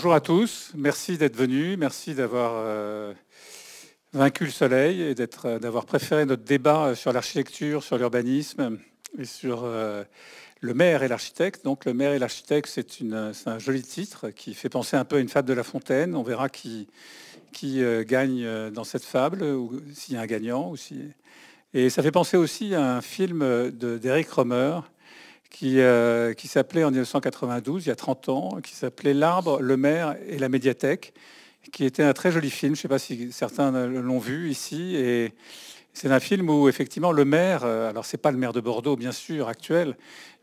Bonjour à tous, merci d'être venus, merci d'avoir euh, vaincu le soleil et euh, d'avoir préféré notre débat euh, sur l'architecture, sur l'urbanisme et sur le maire et l'architecte. Donc le maire et l'architecte, c'est un joli titre qui fait penser un peu à une fable de La Fontaine. On verra qui, gagne dans cette fable, ou s'il y a un gagnant. Ou Et ça fait penser aussi à un film d'Eric de, Romer euh, qui, s'appelait en 1992, il y a 30 ans, qui s'appelait L'arbre, le maire et la médiathèque, qui était un très joli film. Je ne sais pas si certains l'ont vu ici. Et c'est un film où effectivement le maire, euh, alors c'est pas le maire de Bordeaux bien sûr actuel,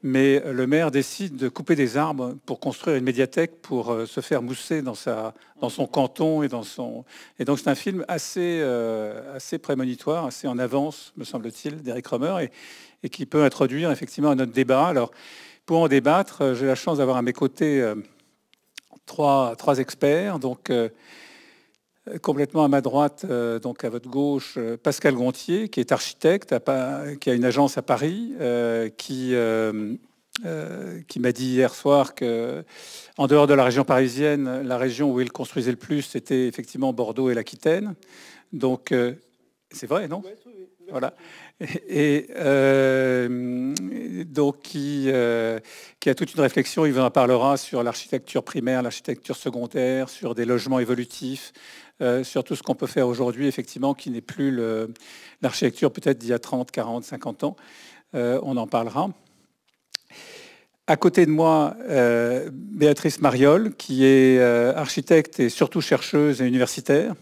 mais le maire décide de couper des arbres pour construire une médiathèque pour euh, se faire mousser dans, sa, dans son canton et dans son. Et donc c'est un film assez, assez prémonitoire, assez en avance, me semble-t-il, d'Eric Romer. Et, et qui peut introduire effectivement à notre débat. Alors, pour en débattre, euh, j'ai la chance d'avoir à mes côtés euh, trois, trois, experts. Donc, euh, complètement à ma droite, donc à votre gauche, Pascal Gontier, qui est architecte, qui a une agence à Paris, qui qui m'a dit hier soir qu'en dehors de la région parisienne, la région où il construisait le plus, c'était effectivement Bordeaux et l'Aquitaine. Donc, c'est vrai, non Voilà et euh, donc euh, qui, a toute une réflexion, il en parlera sur l'architecture primaire, l'architecture secondaire, sur des logements évolutifs, euh, sur tout ce qu'on peut faire aujourd'hui, effectivement, qui n'est plus l'architecture peut-être d'il y a 30, 40, 50 ans. on en parlera. À côté de moi, Béatrice Mariol, qui est architecte et surtout chercheuse et universitaire.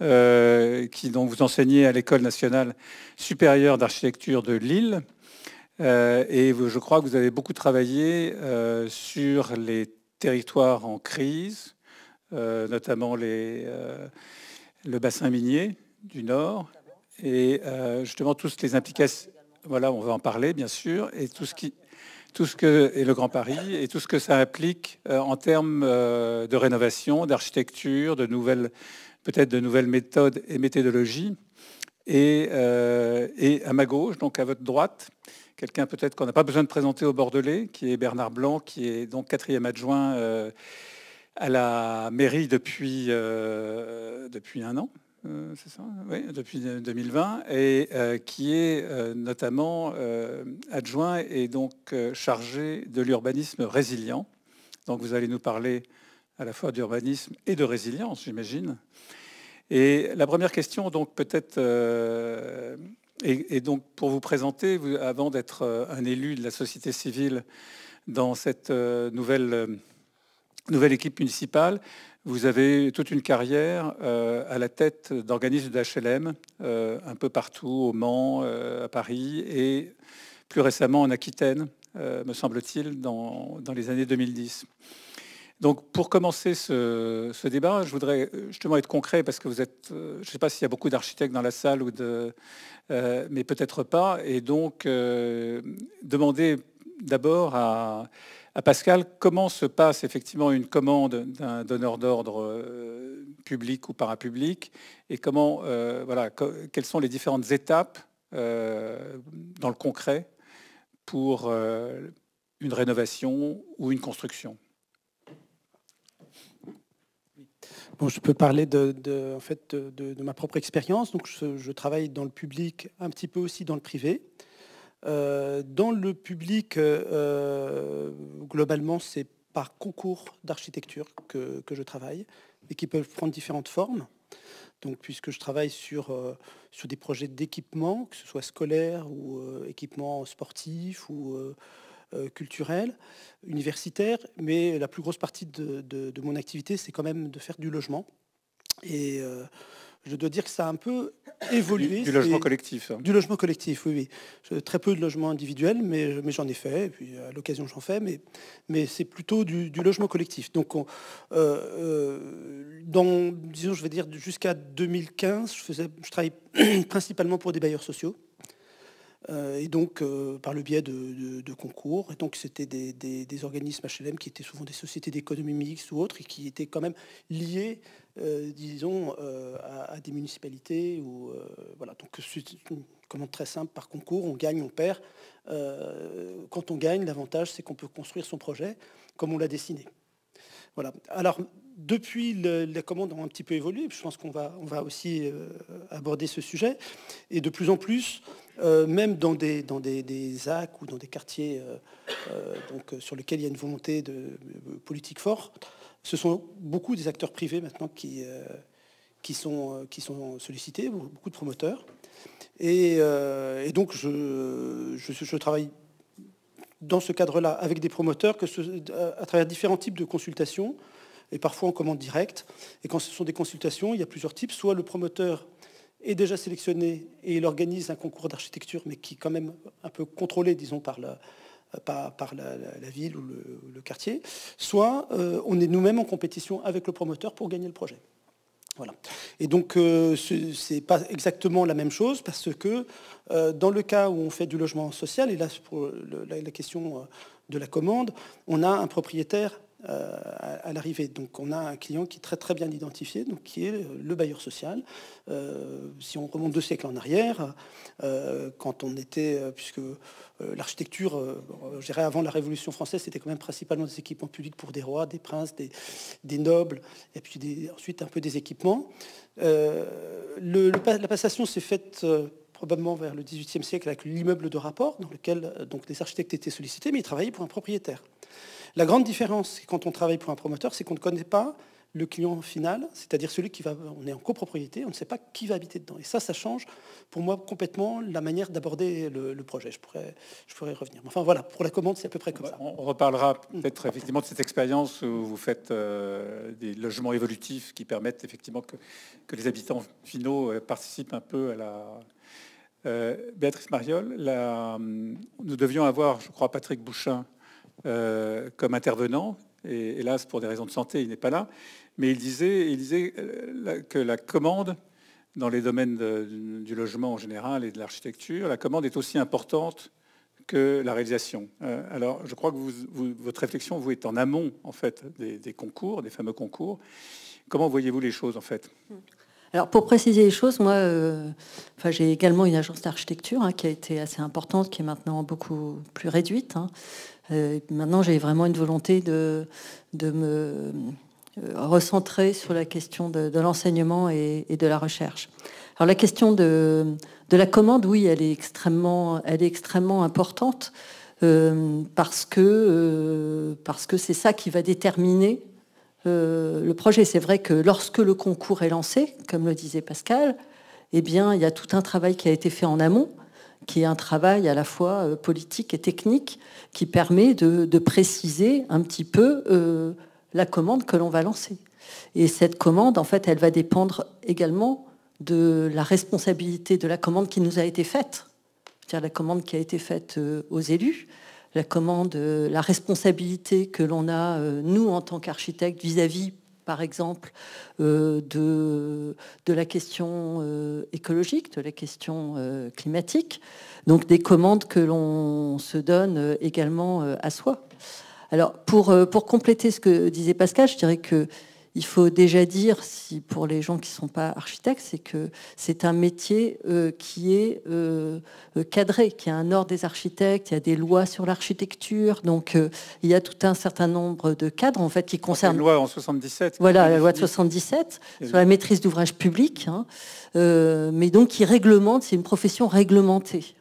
Euh, qui, dont vous enseignez à l'École nationale supérieure d'architecture de Lille. Euh, et je crois que vous avez beaucoup travaillé euh, sur les territoires en crise, notamment les, le bassin minier du Nord, et justement toutes les implications. Voilà, on va en parler, bien sûr, et tout ce qui tout ce que est le Grand Paris et tout ce que ça implique en termes de rénovation, d'architecture, de nouvelles peut-être de nouvelles méthodes et méthodologies. Euh, et, à ma gauche, donc à votre droite, quelqu'un peut-être qu'on n'a pas besoin de présenter au Bordelais, qui est Bernard Blanc, qui est donc quatrième adjoint euh, à la mairie depuis, euh, depuis un an. c'est ça Oui, depuis 2020, et qui est notamment adjoint et donc chargé de l'urbanisme résilient. Donc vous allez nous parler à la fois d'urbanisme et de résilience, j'imagine. Et la première question, donc peut-être, et, euh, donc pour vous présenter, avant d'être euh, un élu de la société civile dans cette euh, nouvelle, équipe municipale, vous avez toute une carrière à la tête d'organismes d'HLM un peu partout, au Mans, à Paris et plus récemment en Aquitaine, me semble-t-il, dans les années 2010. Donc pour commencer ce, débat, je voudrais euh, justement être concret parce que vous êtes, euh, je ne sais pas s'il y a beaucoup d'architectes dans la salle euh, mais peut-être pas, et donc demander d'abord à, Pascal comment se passe effectivement une commande d'un donneur d'ordre public ou parapublic et comment voilà quelles sont les différentes étapes dans le concret pour une rénovation ou une construction. je peux parler de, ma propre expérience. Donc, je, travaille dans le public, un petit peu aussi dans le privé. Euh, dans le public, euh, euh, globalement, c'est par concours d'architecture que, je travaille et qui peuvent prendre différentes formes. Donc, puisque je travaille sur, sur des projets d'équipement, que ce soit scolaire ou équipement sportif ou euh, culturelle, universitaire, mais la plus grosse partie de, mon activité, c'est quand même de faire du logement. Et euh, je dois dire que ça a un peu évolué. Du, logement collectif. Hein. Du logement collectif, oui, oui. très peu de logements individuels, mais, j'en ai fait. Et puis à l'occasion, j'en fais, mais, c'est plutôt du, logement collectif. Donc, euh, disons, je vais dire jusqu'à 2015, je, faisais, je travaillais principalement pour des bailleurs sociaux. Euh, et donc euh, par le biais de, concours. Et donc c'était des, organismes HLM qui étaient souvent des sociétés d'économie mixte ou autres et qui étaient quand même liés, euh, disons, à, des municipalités. Ou, voilà, donc c'est une commande très simple par concours, on gagne, on perd. quand on gagne, l'avantage c'est qu'on peut construire son projet comme on l'a dessiné. Voilà. Alors, depuis, les commandes ont un petit peu évolué. Je pense qu'on va, on va aussi euh, aborder ce sujet. Et de plus en plus, euh, même dans des, dans des, des ou dans des quartiers euh, donc, sur lesquels il y a une volonté de, politique forte, ce sont beaucoup des acteurs privés maintenant qui, qui, sont, qui sont sollicités, beaucoup de promoteurs. Et, donc, je, je travaille dans ce cadre-là avec des promoteurs que ce, à travers différents types de consultations et parfois en commande directe. Et quand ce sont des consultations, il y a plusieurs types. Soit le promoteur est déjà sélectionné et il organise un concours d'architecture, mais qui est quand même un peu contrôlé, disons, par la, ville ou le, quartier. Soit euh, on est nous-mêmes en compétition avec le promoteur pour gagner le projet. Voilà. Et donc, euh, ce n'est pas exactement la même chose parce que euh, dans le cas où on fait du logement social, et là, pour la, la, question euh, de la commande, on a un propriétaire euh, à, l'arrivée. Donc on a un client qui est très très bien identifié, donc qui est euh, le bailleur social. Euh, si on remonte deux siècles en arrière, quand on était, puisque l'architecture, je avant la Révolution française, c'était quand même principalement des équipements publics pour des rois, des princes, des, nobles, et puis ensuite un peu des équipements. la passation s'est faite probablement vers le XVIIie siècle avec l'immeuble de rapport, dans lequel donc, des architectes étaient sollicités, mais ils travaillaient pour un propriétaire. La grande différence quand on travaille pour un promoteur, c'est qu'on ne connaît pas le client final, c'est-à-dire celui qui va, on est en copropriété, on ne sait pas qui va habiter dedans. Et ça, ça change pour moi complètement la manière d'aborder le, projet. Je pourrais, je pourrais revenir. Enfin voilà, pour la commande, c'est à peu près comme bah, ça. On reparlera mm. peut-être effectivement de cette expérience où vous faites euh, des logements évolutifs qui permettent effectivement que, les habitants finaux euh, participent un peu à la, euh, Béatrice Mariol, hum, nous devions avoir, je crois, Patrick Bouchin euh, comme intervenant, et hélas pour des raisons de santé, il n'est pas là, mais il disait, il disait euh, que la commande dans les domaines du logement en général et de l'architecture, la commande est aussi importante que la réalisation. Euh, alors, je crois que votre réflexion, vous, est en amont, en fait, des concours, des fameux concours. Comment voyez-vous les choses, en fait hmm. Alors pour préciser les choses, moi, euh, j'ai également une agence d'architecture hein, qui a été assez importante, qui est maintenant beaucoup plus réduite. Hein. Euh, maintenant, j'ai vraiment une volonté de, me euh, recentrer sur la question de, l'enseignement et, de la recherche. Alors la question de, la commande, oui, elle est extrêmement, elle est extrêmement importante parce que parce que c'est ça qui va déterminer euh, le projet. C'est vrai que lorsque le concours est lancé, comme le disait Pascal, eh bien, il y a tout un travail qui a été fait en amont, qui est un travail à la fois euh, politique et technique, qui permet de, préciser un petit peu euh, la commande que l'on va lancer. Et cette commande, en fait, elle va dépendre également de la responsabilité de la commande qui nous a été faite, c'est-à-dire la commande qui a été faite aux élus, la commande, euh, la responsabilité que l'on a, euh, nous, en tant qu'architectes, vis-à-vis par exemple, euh, de, de la question écologique, de la question climatique. Donc des commandes que l'on se donne également à soi. Alors pour, pour compléter ce que disait Pascal, je dirais que il faut déjà dire, si pour les gens qui ne sont pas architectes, c'est que c'est un métier euh, qui est euh, cadré, qui a un ordre des architectes, il y a des lois sur l'architecture, donc euh, il y a tout un certain nombre de cadres en fait qui concernent. La loi en 77. Voilà, la loi de 77 sur la maîtrise d'ouvrage public, hein, mais donc qui réglemente, c'est une profession réglementée.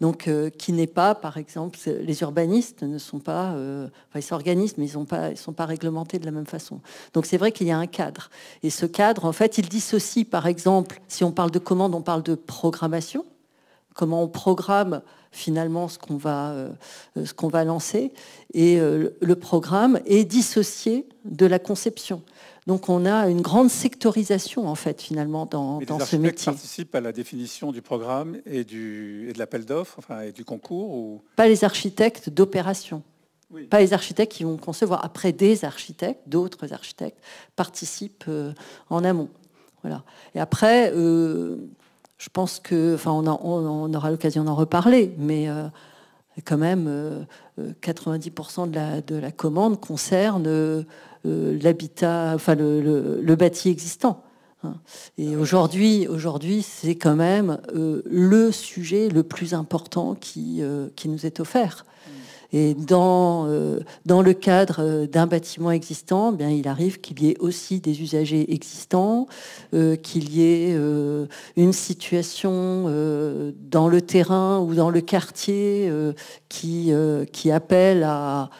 Donc, euh, qui n'est pas, par exemple, les urbanistes ne sont pas, euh, enfin, ils s'organisent, mais ils ne pas, sont pas réglementés de la même façon. Donc, c'est vrai qu'il y a un cadre. Et ce cadre, en fait, il dissocie, par exemple, si on parle de commande, on parle de programmation. Comment on programme finalement ce qu'on va euh, lancer. Et le programme est dissocié de la conception. Donc on a une grande sectorisation en fait finalement dans, dans ce métier. participent à la définition du programme et, du, de l'appel d'offres enfin, et du concours ou... Pas les architectes d'opération. Pas les architectes qui vont concevoir. Après, des architectes, d'autres architectes participent euh, en amont. Voilà. Et après, euh, je pense que, enfin, on, aura l'occasion d'en reparler, mais euh, quand même, 90% de la, de la, commande concerne euh, l'habitat, enfin le, bâti existant. Hein. Et ah aujourd'hui, aujourd'hui, c'est quand même euh, le sujet le plus important qui euh, nous est offert. Mm. Et dans, euh, dans le cadre euh, d'un bâtiment existant, eh bien, il arrive qu'il y ait aussi des usagers existants, euh, qu'il y ait une situation dans le terrain ou dans le quartier qui, qui appelle à,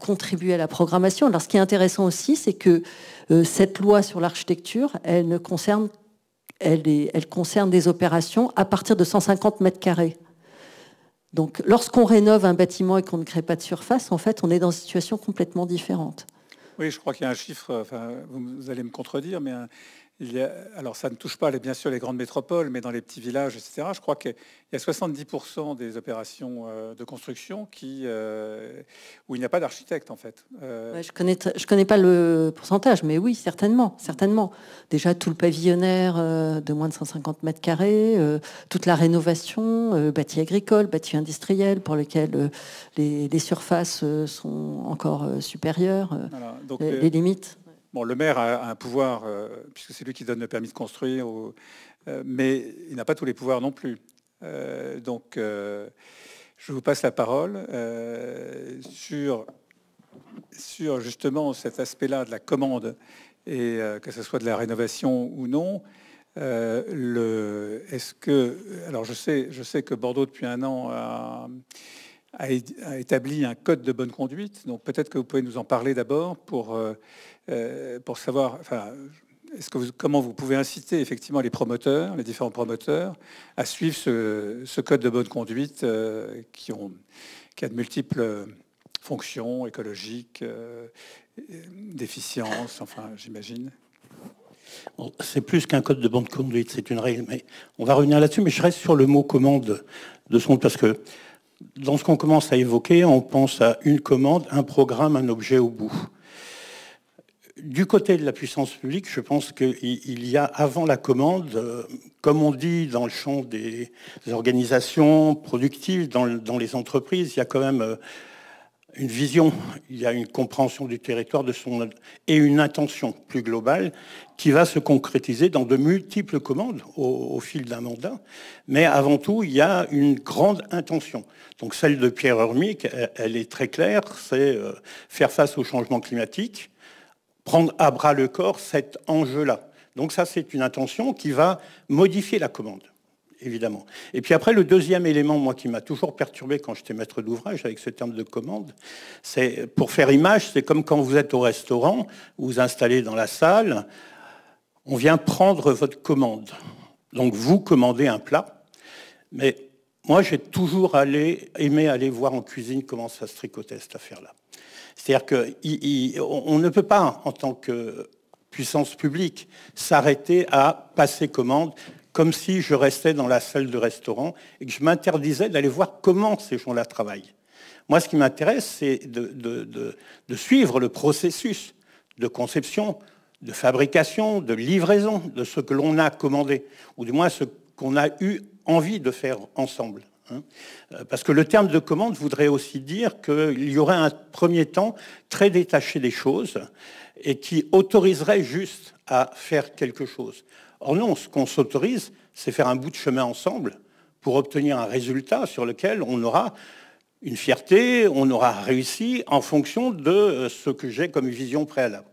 contribuer à la programmation. Alors ce qui est intéressant aussi, c'est que cette loi sur l'architecture, elle ne concerne elle, elle concerne des opérations à partir de 150 mètres carrés. Donc lorsqu'on rénove un bâtiment et qu'on ne crée pas de surface, en fait, on est dans une situation complètement différente. Oui, je crois qu'il y a un chiffre, vous allez me contredire, mais alors ça ne touche pas bien sûr les grandes métropoles, mais dans les petits villages, etc. Je crois qu'il y a 70% des opérations euh, de construction euh, où il n'y a pas d'architecte en fait. Euh, je ne connais, pas le pourcentage, mais oui, certainement, certainement. Déjà tout le pavillonnaire de moins de 150 mètres carrés, toute la rénovation, bâti agricole, bâti industriel, pour lequel les, surfaces sont encore supérieures, voilà, les limites. Bon, le maire a un pouvoir, euh, puisque c'est lui qui donne le permis de construire, euh, mais il n'a pas tous les pouvoirs non plus. Euh, donc, je vous passe la parole sur, sur justement cet aspect-là de la commande, et que ce soit de la rénovation ou non. Est-ce que, alors je sais, je sais que Bordeaux depuis un an a a établi un code de bonne conduite. Donc peut-être que vous pouvez nous en parler d'abord pour, euh, euh, pour savoir enfin, est-ce que vous, comment vous pouvez inciter effectivement les promoteurs, les différents promoteurs, à suivre ce, code de bonne conduite euh, qui, ont, a de multiples fonctions écologiques, d'efficience, enfin j'imagine. c'est plus qu'un code de bonne conduite, c'est une règle, mais on va revenir là-dessus, mais je reste sur le mot commande de son, parce que dans ce qu'on commence à évoquer, on pense à une commande, un programme, un objet au bout. Du côté de la puissance publique, je pense qu'il y a avant la commande, euh, comme on dit dans le champ des organisations productives, dans les entreprises, il y a quand même euh, une vision, il y a une compréhension du territoire de son, et une intention plus globale qui va se concrétiser dans de multiples commandes au, fil d'un mandat. Mais avant tout, il y a une grande intention. Donc celle de Pierre Hermic, elle, est très claire, c'est euh, faire face au changement climatique, prendre à bras le corps cet enjeu-là. Donc ça, c'est une intention qui va modifier la commande évidemment. Et puis après, le deuxième élément, moi, qui m'a toujours perturbé quand j'étais maître d'ouvrage avec ce terme de commande, c'est, pour faire image, c'est comme quand vous êtes au restaurant, vous vous installez dans la salle, on vient prendre votre commande. Donc vous commandez un plat, mais moi, j'ai toujours aimé aller voir en cuisine comment ça se tricotait cette affaire-là. C'est-à-dire qu'on ne peut pas, en tant que puissance publique, s'arrêter à passer commande comme si je restais dans la salle de restaurant et que je m'interdisais d'aller voir comment ces gens-là travaillent. Moi, ce qui m'intéresse, c'est de, suivre le processus de conception, de fabrication, de livraison de ce que l'on a commandé, ou du moins ce qu'on a eu envie de faire ensemble. Hein. Euh, parce que le terme de commande voudrait aussi dire qu'il y aurait un premier temps très détaché des choses et qui autoriserait juste à faire quelque chose. Or non, ce qu'on s'autorise, c'est faire un bout de chemin ensemble pour obtenir un résultat sur lequel on aura une fierté, on aura réussi en fonction de euh, ce que j'ai comme vision préalable.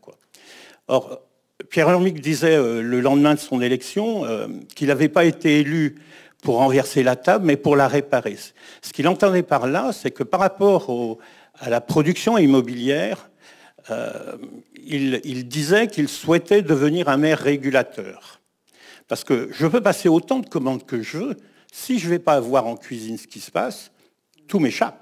Or, Pierre Hermic disait euh, le lendemain de son élection euh, qu'il n'avait pas été élu pour renverser la table, mais pour la réparer. Ce qu'il entendait par là, c'est que par rapport à la production immobilière, il disait qu'il souhaitait devenir un maire régulateur. Parce que je peux passer autant de commandes que je veux, si je ne vais pas voir en cuisine ce qui se passe, tout m'échappe.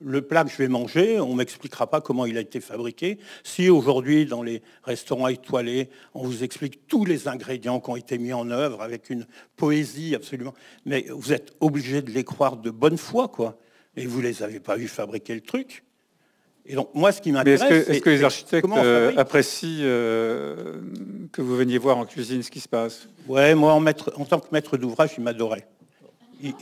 Le plat que je vais manger, on ne m'expliquera pas comment il a été fabriqué. Si aujourd'hui, dans les restaurants étoilés, on vous explique tous les ingrédients qui ont été mis en œuvre avec une poésie absolument... Mais vous êtes obligé de les croire de bonne foi, quoi. Et vous ne les avez pas vu fabriquer le truc. Et donc, moi, ce qui m'intéresse. Est-ce que, les architectes euh, apprécient euh, que vous veniez voir en cuisine ce qui se passe Ouais, moi, en, tant que maître d'ouvrage, ils m'adoraient. Ils,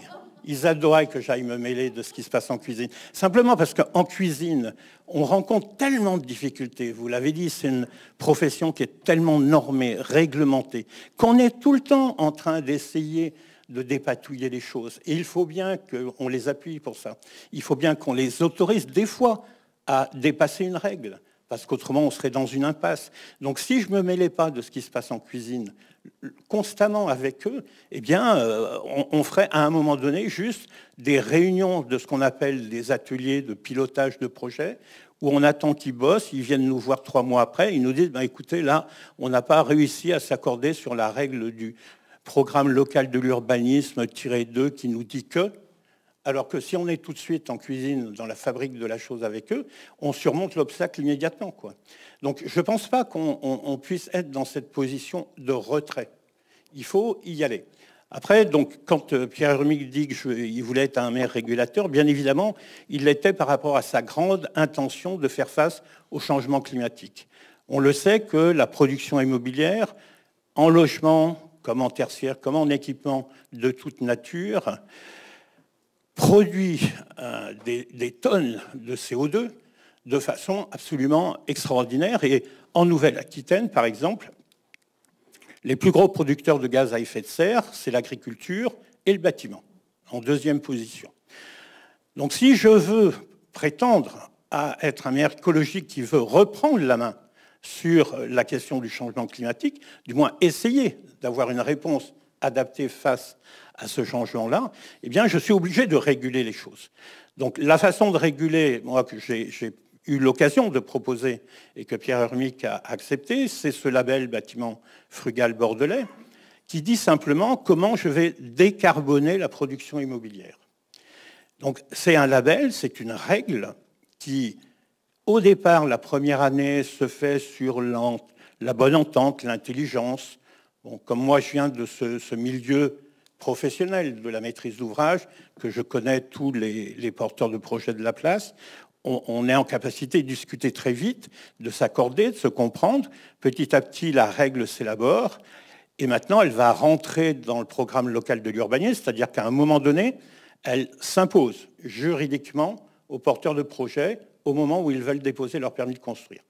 ils, adoraient que j'aille me mêler de ce qui se passe en cuisine. Simplement parce qu'en cuisine, on rencontre tellement de difficultés. Vous l'avez dit, c'est une profession qui est tellement normée, réglementée, qu'on est tout le temps en train d'essayer de dépatouiller les choses. Et il faut bien qu'on les appuie pour ça. Il faut bien qu'on les autorise des fois à dépasser une règle, parce qu'autrement on serait dans une impasse. Donc si je ne me mêlais pas de ce qui se passe en cuisine constamment avec eux, eh bien euh, on, ferait à un moment donné juste des réunions de ce qu'on appelle des ateliers de pilotage de projet, où on attend qu'ils bossent, ils viennent nous voir trois mois après, ils nous disent, ben, écoutez, là, on n'a pas réussi à s'accorder sur la règle du programme local de l'urbanisme tiré 2 qui nous dit que, alors que si on est tout de suite en cuisine, dans la fabrique de la chose avec eux, on surmonte l'obstacle immédiatement. Donc je ne pense pas qu'on puisse être dans cette position de retrait. Il faut y aller. Après, donc, quand euh, Pierre Rumig dit qu'il voulait être un maire régulateur, bien évidemment, il l'était par rapport à sa grande intention de faire face au changement climatique. On le sait que la production immobilière, en logement, comme en tertiaire, comme en équipement de toute nature, produit euh, des, des, tonnes de CO2 de façon absolument extraordinaire. Et en Nouvelle-Aquitaine, par exemple, les plus gros producteurs de gaz à effet de serre, c'est l'agriculture et le bâtiment, en deuxième position. Donc si je veux prétendre à être un maire écologique qui veut reprendre la main sur la question du changement climatique, du moins essayer d'avoir une réponse adapté face à ce changement-là, eh bien, je suis obligé de réguler les choses. Donc, la façon de réguler, moi, que j'ai eu l'occasion de proposer et que Pierre Hermic a accepté, c'est ce label bâtiment frugal bordelais, qui dit simplement comment je vais décarboner la production immobilière. Donc, c'est un label, c'est une règle qui, au départ, la première année, se fait sur la bonne entente, l'intelligence, comme moi, je viens de ce, milieu professionnel de la maîtrise d'ouvrage, que je connais tous les, porteurs de projets de la place, on, on, est en capacité de discuter très vite, de s'accorder, de se comprendre. Petit à petit, la règle s'élabore. Et maintenant, elle va rentrer dans le programme local de l'urbanisme, c'est-à-dire qu'à un moment donné, elle s'impose juridiquement aux porteurs de projets au moment où ils veulent déposer leur permis de construire.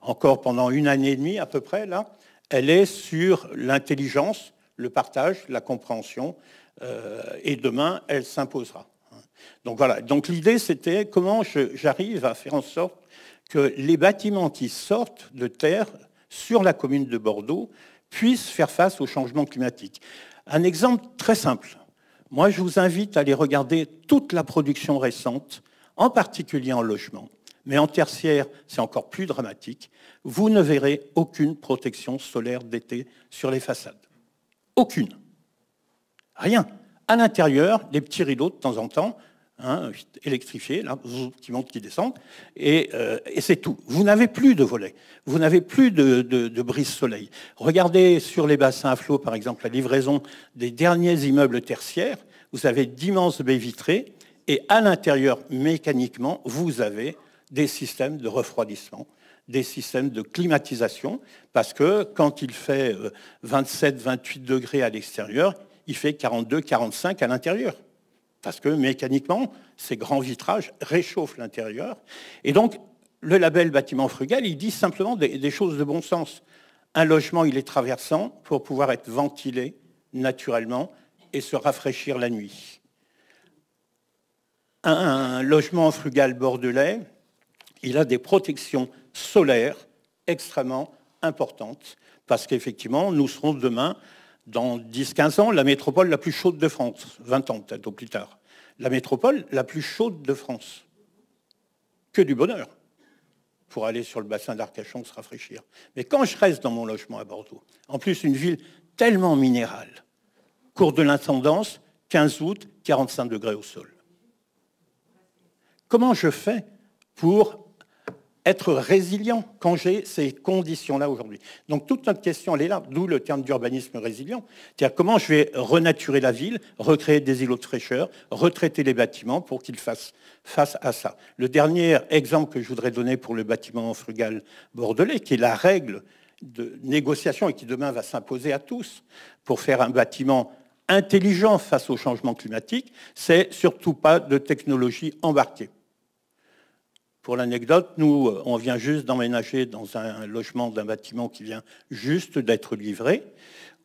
Encore pendant une année et demie à peu près, là, elle est sur l'intelligence, le partage, la compréhension, euh, et demain, elle s'imposera. Donc voilà, donc l'idée c'était comment j'arrive à faire en sorte que les bâtiments qui sortent de terre sur la commune de Bordeaux puissent faire face au changement climatique. Un exemple très simple. Moi, je vous invite à aller regarder toute la production récente, en particulier en logement. Mais en tertiaire, c'est encore plus dramatique. Vous ne verrez aucune protection solaire d'été sur les façades. Aucune. Rien. À l'intérieur, des petits rideaux de temps en temps, hein, électrifiés, qui montent, qui descendent, euh, et, c'est tout. Vous n'avez plus de volets, vous n'avez plus de, de brise-soleil. Regardez sur les bassins à flot, par exemple, la livraison des derniers immeubles tertiaires. Vous avez d'immenses baies vitrées, et à l'intérieur, mécaniquement, vous avez des systèmes de refroidissement, des systèmes de climatisation, parce que quand il fait 27-28 euh, degrés à l'extérieur, il fait 42-45 à l'intérieur. Parce que mécaniquement, ces grands vitrages réchauffent l'intérieur. Et donc, le label bâtiment frugal, il dit simplement des, choses de bon sens. Un logement, il est traversant pour pouvoir être ventilé naturellement et se rafraîchir la nuit. Un logement frugal bordelais, il a des protections solaires extrêmement importantes, parce qu'effectivement, nous serons demain, dans 10-15 ans, la métropole la plus chaude de France, 20 ans peut-être au plus tard, la métropole la plus chaude de France. Que du bonheur pour aller sur le bassin d'Arcachon se rafraîchir. Mais quand je reste dans mon logement à Bordeaux, en plus une ville tellement minérale, cours de l'intendance, 15 août, 45 degrés au sol. Comment je fais pour être résilient quand j'ai ces conditions-là aujourd'hui. Donc toute notre question, elle est là, d'où le terme d'urbanisme résilient. C'est-à-dire comment je vais renaturer la ville, recréer des îlots de fraîcheur, retraiter les bâtiments pour qu'ils fassent face à ça. Le dernier exemple que je voudrais donner pour le bâtiment frugal bordelais, qui est la règle de négociation et qui demain va s'imposer à tous pour faire un bâtiment intelligent face au changement climatique, c'est surtout pas de technologie embarquée. Pour l'anecdote, nous, euh, on vient juste d'emménager dans un logement d'un bâtiment qui vient juste d'être livré.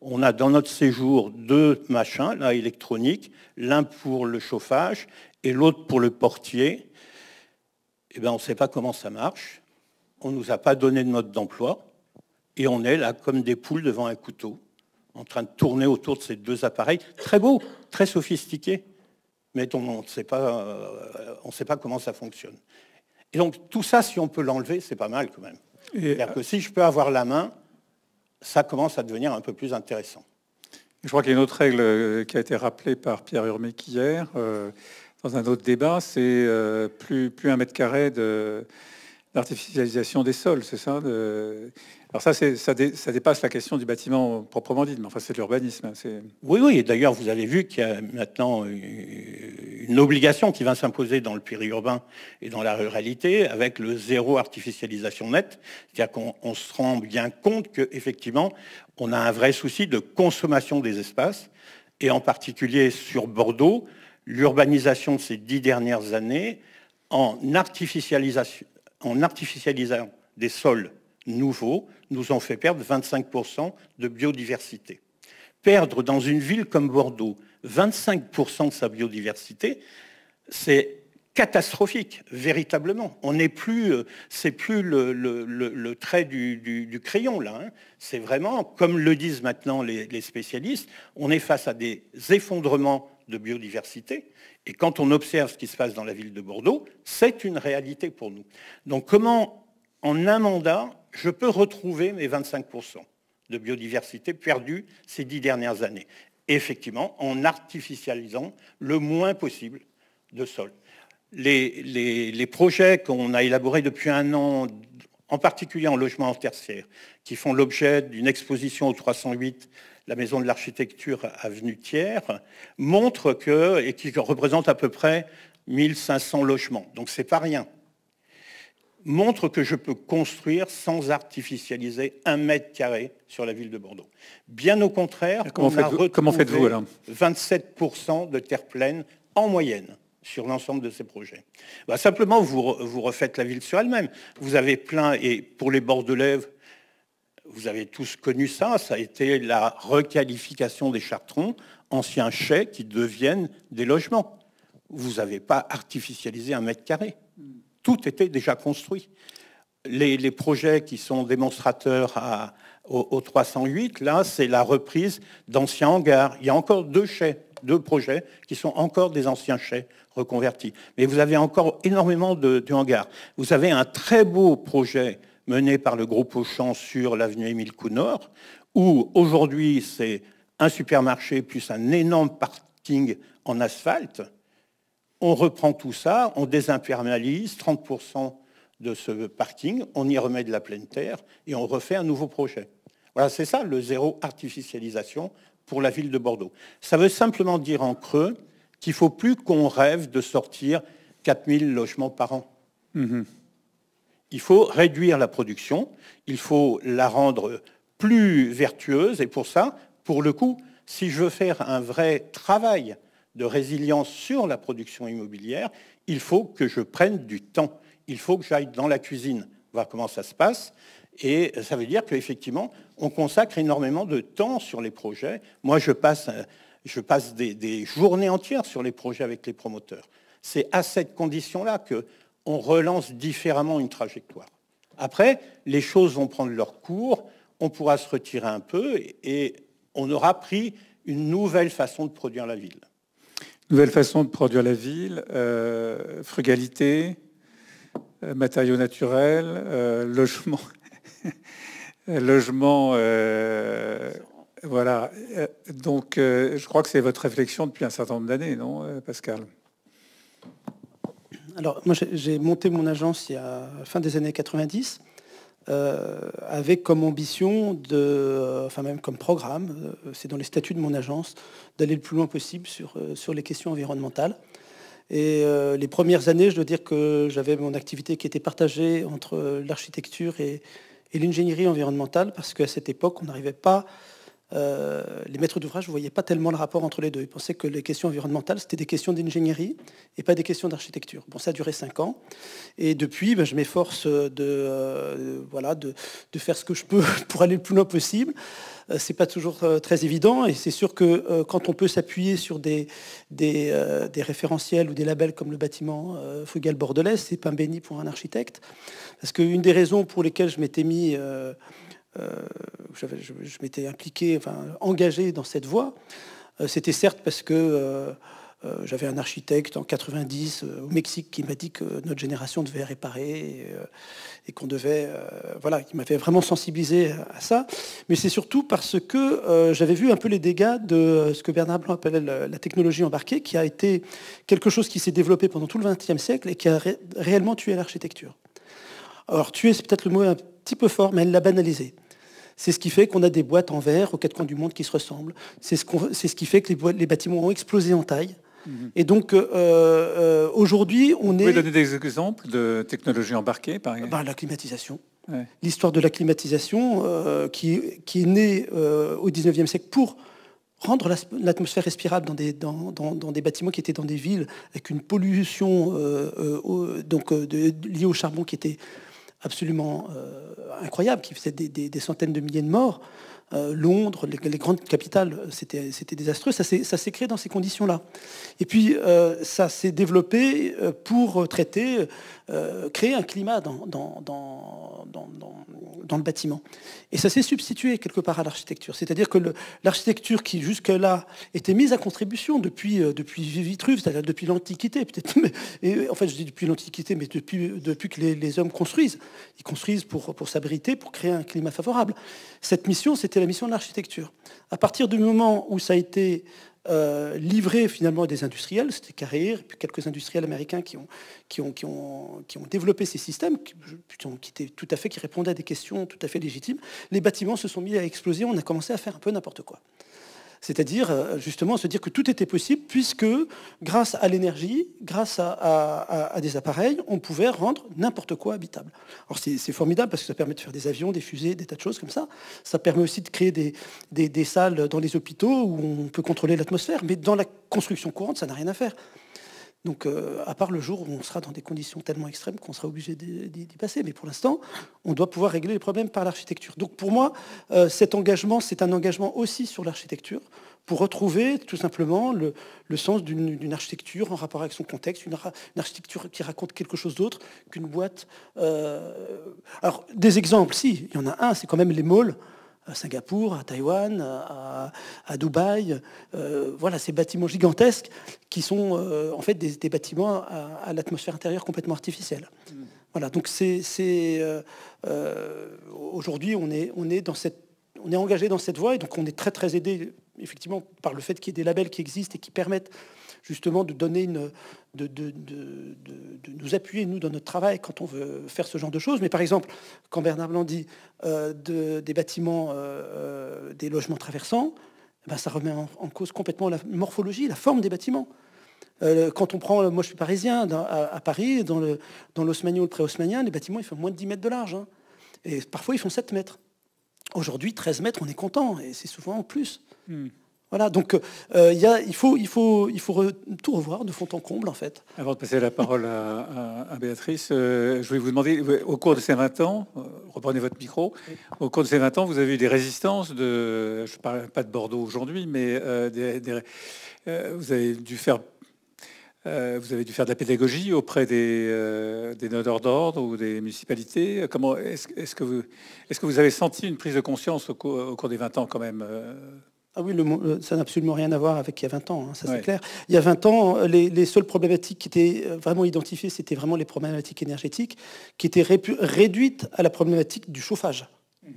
On a dans notre séjour deux machins, là, électroniques, l'un pour le chauffage et l'autre pour le portier. Eh bien, on ne sait pas comment ça marche. On ne nous a pas donné de mode d'emploi. Et on est là comme des poules devant un couteau, en train de tourner autour de ces deux appareils. Très beaux, très sophistiqués, mais on ne euh, sait pas comment ça fonctionne. Et donc tout ça, si on peut l'enlever, c'est pas mal quand même. C'est-à-dire que si je peux avoir la main, ça commence à devenir un peu plus intéressant. Je crois qu'il y a une autre règle euh, qui a été rappelée par Pierre qui hier, euh, dans un autre débat, c'est euh, plus, plus un mètre carré d'artificialisation des sols, c'est ça alors ça, ça, dépasse la question du bâtiment proprement dit, mais enfin c'est de l'urbanisme. Oui, oui, et d'ailleurs vous avez vu qu'il y a maintenant euh, une obligation qui va s'imposer dans le périurbain et dans la ruralité avec le zéro artificialisation nette, c'est-à-dire qu'on se rend bien compte qu'effectivement on a un vrai souci de consommation des espaces, et en particulier sur Bordeaux, l'urbanisation de ces dix dernières années en, artificialisation, en artificialisant des sols nouveaux nous ont fait perdre 25% de biodiversité. Perdre dans une ville comme Bordeaux 25% de sa biodiversité, c'est catastrophique, véritablement. On n'est plus, euh, c'est plus le, trait du, crayon là. Hein. C'est vraiment, comme le disent maintenant les, spécialistes, on est face à des effondrements de biodiversité. Et quand on observe ce qui se passe dans la ville de Bordeaux, c'est une réalité pour nous. Donc comment, en un mandat, je peux retrouver mes 25% de biodiversité perdue ces dix dernières années. effectivement, en artificialisant le moins possible de sol. Les, projets qu'on a élaborés depuis un an, en particulier en logement tertiaire, qui font l'objet d'une exposition au 308, la maison de l'architecture avenue Thiers, montrent que, et qui représentent à peu près 1500 logements. Donc ce n'est pas rien montre que je peux construire sans artificialiser un mètre carré sur la ville de Bordeaux. Bien au contraire, comment faites-vous comment 27% de terre pleine en moyenne sur l'ensemble de ces projets. Bah, simplement, vous, refaites la ville sur elle-même. Vous avez plein, et pour les Bordelais, vous avez tous connu ça, ça a été la requalification des chartrons, anciens chais qui deviennent des logements. Vous n'avez pas artificialisé un mètre carré tout était déjà construit. Les, projets qui sont démonstrateurs à, au, 308, là, c'est la reprise d'anciens hangars. Il y a encore deux chais, deux projets qui sont encore des anciens chais reconvertis. Mais vous avez encore énormément de, hangars. Vous avez un très beau projet mené par le groupe Auchan sur l'avenue Émile Couneur, où aujourd'hui c'est un supermarché plus un énorme parking en asphalte on reprend tout ça, on désimperméabilise 30% de ce parking, on y remet de la pleine terre et on refait un nouveau projet. Voilà, c'est ça le zéro artificialisation pour la ville de Bordeaux. Ça veut simplement dire en creux qu'il ne faut plus qu'on rêve de sortir 4000 logements par an. Mhm. Il faut réduire la production, il faut la rendre plus vertueuse et pour ça, pour le coup, si je veux faire un vrai travail de résilience sur la production immobilière, il faut que je prenne du temps. Il faut que j'aille dans la cuisine, voir comment ça se passe. Et ça veut dire qu'effectivement, on consacre énormément de temps sur les projets. Moi, je passe, euh, je passe des, des journées entières sur les projets avec les promoteurs. C'est à cette condition-là qu'on relance différemment une trajectoire. Après, les choses vont prendre leur cours, on pourra se retirer un peu et on aura pris une nouvelle façon de produire la ville. Nouvelle façon de produire la ville, euh, frugalité, euh, matériaux naturels, euh, logement, logement, voilà. Donc, je crois que c'est votre réflexion depuis un certain nombre d'années, non, Pascal Alors, moi, j'ai monté mon agence il y a fin des années 90 avait euh, avec comme ambition, euh, enfin même comme programme, euh, c'est dans les statuts de mon agence, d'aller le plus loin possible sur, sur les questions environnementales. Et les premières années, je dois dire que j'avais mon activité qui était partagée entre l'architecture et l'ingénierie environnementale, parce qu'à cette époque, on n'arrivait pas euh, les maîtres d'ouvrage ne voyaient pas tellement le rapport entre les deux. Ils pensaient que les questions environnementales, c'était des questions d'ingénierie et pas des questions d'architecture. Bon, ça a duré cinq ans. Et depuis, ben, je m'efforce de, euh, voilà, de, faire ce que je peux pour aller le plus loin possible. Euh, ce n'est pas toujours très évident et c'est sûr que quand on peut s'appuyer sur des, référentiels ou des labels comme le bâtiment frugal bordelais, c'est pas béni pour un architecte. Parce qu'une des raisons pour lesquelles je m'étais mis... Euh, je, je m'étais impliqué, enfin engagé dans cette voie. Euh, c'était certes parce que euh, j'avais un architecte en 90 au Mexique qui m'a dit que notre génération devait réparer et, qu'on devait, voilà, qui m'avait vraiment sensibilisé à ça. Mais c'est surtout parce que j'avais vu un peu les dégâts de ce que Bernard Blanc appelait la technologie embarquée, qui a été quelque chose qui s'est développé pendant tout le XXe siècle et qui a réellement tué l'architecture. Alors tuer, c'est peut-être le mot un petit peu fort, mais elle l'a banalisé. C'est ce qui fait qu'on a des boîtes en verre aux quatre coins du monde qui se ressemblent. C'est ce, qui fait que les, bâtiments ont explosé en taille. Mm-hmm. Et donc euh, euh, aujourd'hui, on est. Vous pouvez donner des exemples de technologies embarquées, par exemple ah ben, La climatisation. L'histoire de la climatisation euh, qui, qui, est née au 19e siècle pour rendre l'atmosphère respirable dans des, bâtiments qui étaient dans des villes avec une pollution liée au charbon qui était absolument euh, incroyable, qui faisait des, centaines de milliers de morts, euh, Londres, les, grandes capitales, euh, c'était, désastreux. Ça s'est, créé dans ces conditions-là. Et puis, euh, ça s'est développé pour traiter, créer un climat dans, dans, le bâtiment. Et ça s'est substitué quelque part à l'architecture. C'est-à-dire que l'architecture qui jusque-là était mise à contribution depuis, depuis Vitruve, c'est-à-dire depuis l'Antiquité, peut-être, en fait je dis depuis l'Antiquité, mais depuis, depuis que les, les hommes construisent. Ils construisent pour, pour s'abriter, pour créer un climat favorable. Cette mission, c'était la mission de l'architecture. À partir du moment où ça a été euh, livré finalement à des industriels, c'était Carrier, puis quelques industriels américains qui ont, développé ces systèmes, qui, qui, étaient tout à fait, qui répondaient à des questions tout à fait légitimes, les bâtiments se sont mis à exploser, on a commencé à faire un peu n'importe quoi. C'est-à-dire euh, justement se dire que tout était possible puisque grâce à l'énergie, grâce à, des appareils, on pouvait rendre n'importe quoi habitable. Alors c'est formidable parce que ça permet de faire des avions, des fusées, des tas de choses comme ça. Ça permet aussi de créer des salles dans les hôpitaux où on peut contrôler l'atmosphère, mais dans la construction courante, ça n'a rien à faire. Donc, euh, à part le jour où on sera dans des conditions tellement extrêmes qu'on sera obligé d'y passer. Mais pour l'instant, on doit pouvoir régler les problèmes par l'architecture. Donc, pour moi, euh, cet engagement, c'est un engagement aussi sur l'architecture pour retrouver tout simplement le, sens d'une architecture en rapport avec son contexte, une, architecture qui raconte quelque chose d'autre qu'une boîte. Euh, alors, des exemples, si, il y en a un, c'est quand même les malls à Singapour, à Taïwan, à, Dubaï. Euh, voilà, ces bâtiments gigantesques qui sont euh, en fait des, bâtiments à, l'atmosphère intérieure complètement artificielle. Hmm. Voilà, donc c'est euh, aujourd'hui on est on est dans cette on est engagé dans cette voie et donc on est très très aidé effectivement par le fait qu'il y ait des labels qui existent et qui permettent justement de donner une, de, nous appuyer, nous, dans notre travail, quand on veut faire ce genre de choses. Mais par exemple, quand Bernard Blanc dit euh, des bâtiments, euh, euh, des logements traversants, eh ben, ça remet en, cause complètement la morphologie, la forme des bâtiments. quand on prend, moi je suis parisien, à, Paris, dans le ou le pré-osmanien, les bâtiments ils font moins de 10 mètres de large. Hein. Et parfois ils font 7 mètres. Aujourd'hui, 13 mètres, on est content, et c'est souvent en plus. Hmm. Voilà, donc euh, il, faut, tout revoir de fond en comble, en fait. Avant de passer la parole à, Béatrice, euh, je voulais vous demander, euh, au cours de ces 20 ans, reprenez votre micro, au cours de ces 20 ans, vous avez eu des résistances de, je ne parle pas de Bordeaux aujourd'hui, mais vous avez dû faire... de la pédagogie auprès des, des d'ordre ou des municipalités. est-ce que, vous, avez senti une prise de conscience au cours des 20 ans quand même ah oui, euh, ça n'a absolument rien à voir avec il y a 20 ans, hein, ça c'est clair. Il y a 20 ans, euh, les, seules problématiques qui étaient euh, vraiment identifiées, c'était vraiment les problématiques énergétiques, qui étaient réduites à la problématique du chauffage. Mm-hmm.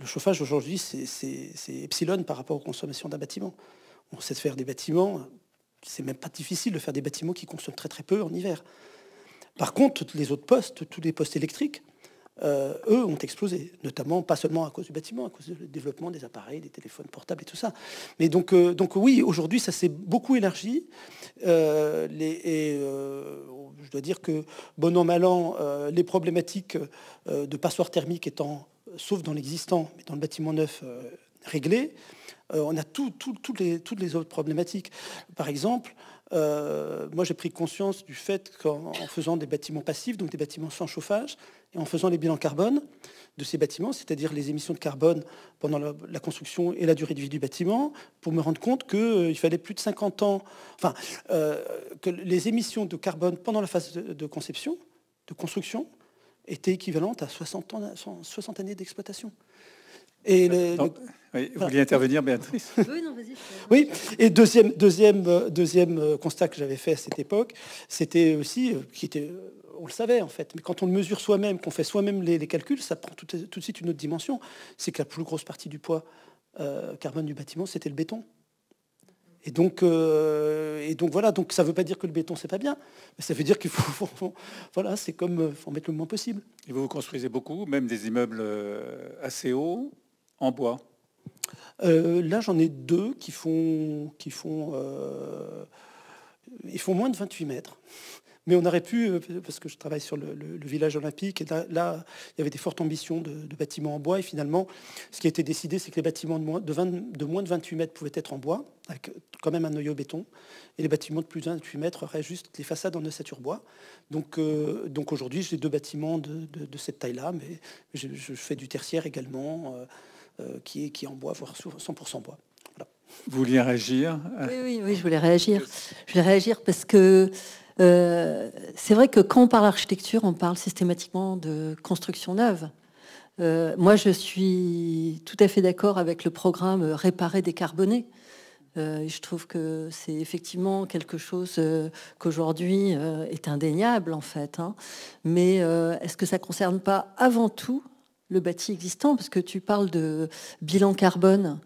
Le chauffage aujourd'hui, c'est epsilon par rapport aux consommations d'un bâtiment. On sait faire des bâtiments, c'est même pas difficile de faire des bâtiments qui consomment très très peu en hiver. Par contre, les autres postes, tous les postes électriques, euh, eux, ont explosé, notamment pas seulement à cause du bâtiment, à cause du développement des appareils, des téléphones portables et tout ça. Mais donc, euh, donc oui, aujourd'hui, ça s'est beaucoup élargi. Euh, et je dois dire que, bon an, mal an, les problématiques de passoires thermiques étant, sauf dans l'existant, mais dans le bâtiment neuf, réglées, on a toutes les autres problématiques. Par exemple, euh, moi j'ai pris conscience du fait qu'en faisant des bâtiments passifs, donc des bâtiments sans chauffage, et en faisant les bilans carbone de ces bâtiments, c'est-à-dire les émissions de carbone pendant la, construction et la durée de vie du bâtiment, pour me rendre compte qu'il euh, fallait plus de 50 ans, enfin, euh, que les émissions de carbone pendant la phase de, conception, de construction, étaient équivalentes à 60, années d'exploitation. Et vous vouliez intervenir, Béatrice Oui, non, vas-y. Oui, et deuxième, deuxième, deuxième constat que j'avais fait à cette époque, c'était aussi, euh, qui était, euh, on le savait en fait, mais quand on le mesure soi-même, qu'on fait soi-même les, calculs, ça prend tout, de suite une autre dimension. C'est que la plus grosse partie du poids euh, carbone du bâtiment, c'était le béton. Et donc, et donc voilà, donc ça ne veut pas dire que le béton c'est pas bien, mais ça veut dire qu'il faut, voilà, c'est comme en mettre le moins possible. Et vous, vous construisez beaucoup, même des immeubles assez hauts en bois. Euh, là, j'en ai deux qui font, qui font, euh, ils font moins de 28 mètres. Mais on aurait pu, euh, parce que je travaille sur le, village olympique, et là, il y avait des fortes ambitions de, bâtiments en bois, et finalement, ce qui a été décidé, c'est que les bâtiments de moins de, 28 mètres pouvaient être en bois, avec quand même un noyau béton, et les bâtiments de plus de 28 mètres auraient juste les façades en ossature bois. Donc, donc aujourd'hui, j'ai deux bâtiments de, cette taille-là, mais je, fais du tertiaire également. Euh, qui, est, qui en bois, voire 100% bois. Vous vouliez réagir oui, oui, je voulais réagir. Je voulais réagir parce que euh, c'est vrai que quand on parle architecture, on parle systématiquement de construction neuve. Euh, moi, je suis tout à fait d'accord avec le programme Réparer, décarboner. je trouve que c'est effectivement quelque chose qu'aujourd'hui est indéniable, en fait. Hein. Mais est-ce que ça ne concerne pas avant tout le bâti existant, parce que tu parles de bilan carbone.